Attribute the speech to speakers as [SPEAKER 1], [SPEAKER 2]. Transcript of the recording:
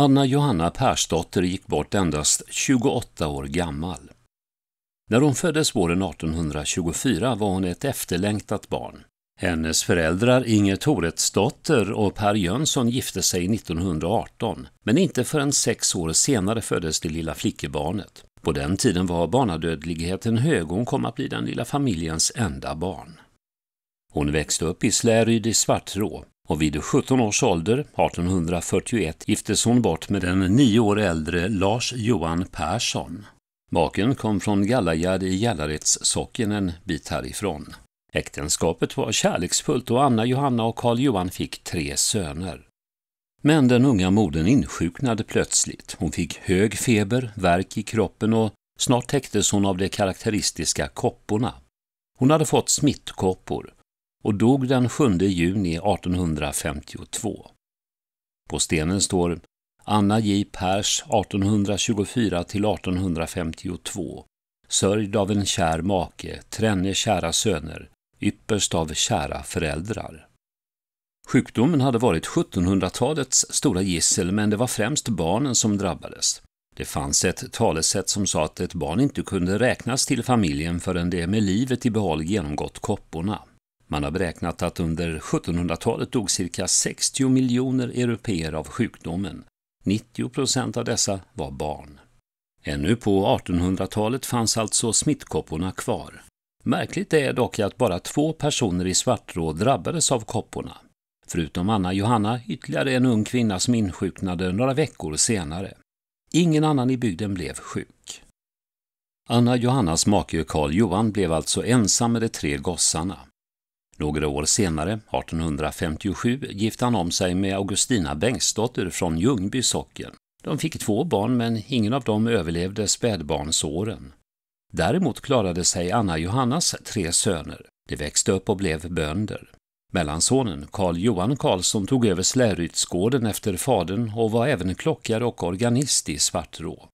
[SPEAKER 1] Anna Johanna Persdotter gick bort endast 28 år gammal. När hon föddes våren 1824 var hon ett efterlängtat barn. Hennes föräldrar Inger Toretsdotter och Per Jönsson gifte sig 1918, men inte förrän sex år senare föddes det lilla flickebarnet. På den tiden var barnadödligheten hög och hon kom att bli den lilla familjens enda barn. Hon växte upp i Släryd i Svartrå och vid 17 års ålder, 1841, giftes hon bort med den nio år äldre Lars Johan Persson. Maken kom från Gallagärd i Gällarets socken en bit härifrån. Äktenskapet var kärleksfullt och Anna Johanna och Karl Johan fick tre söner. Men den unga modern insjuknade plötsligt. Hon fick hög feber, värk i kroppen och snart täcktes hon av de karaktäristiska kopporna. Hon hade fått smittkoppor och dog den 7 juni 1852. På stenen står Anna J Pers 1824 1852, sörjd av en kär make, tränne kära söner, ypperst av kära föräldrar. Sjukdomen hade varit 1700-talets stora gissel, men det var främst barnen som drabbades. Det fanns ett talesätt som sa att ett barn inte kunde räknas till familjen förrän det med livet i behåll genomgått kopporna. Man har beräknat att under 1700-talet dog cirka 60 miljoner europeer av sjukdomen. 90 procent av dessa var barn. Ännu på 1800-talet fanns alltså smittkopporna kvar. Märkligt är dock att bara två personer i Svartrå drabbades av kopporna. Förutom Anna Johanna ytterligare en ung kvinna som insjuknade några veckor senare. Ingen annan i bygden blev sjuk. Anna Johannas make Karl Johan blev alltså ensam med de tre gossarna. Några år senare, 1857, gifte han om sig med Augustina Bengtsdotter från Ljungby socken. De fick två barn, men ingen av dem överlevde spädbarnsåren. Däremot klarade sig Anna Johannas tre söner. De växte upp och blev bönder. Mellansonen Karl Johan Karlsson tog över Slärydsgården efter fadern och var även klockare och organist i Svartrå.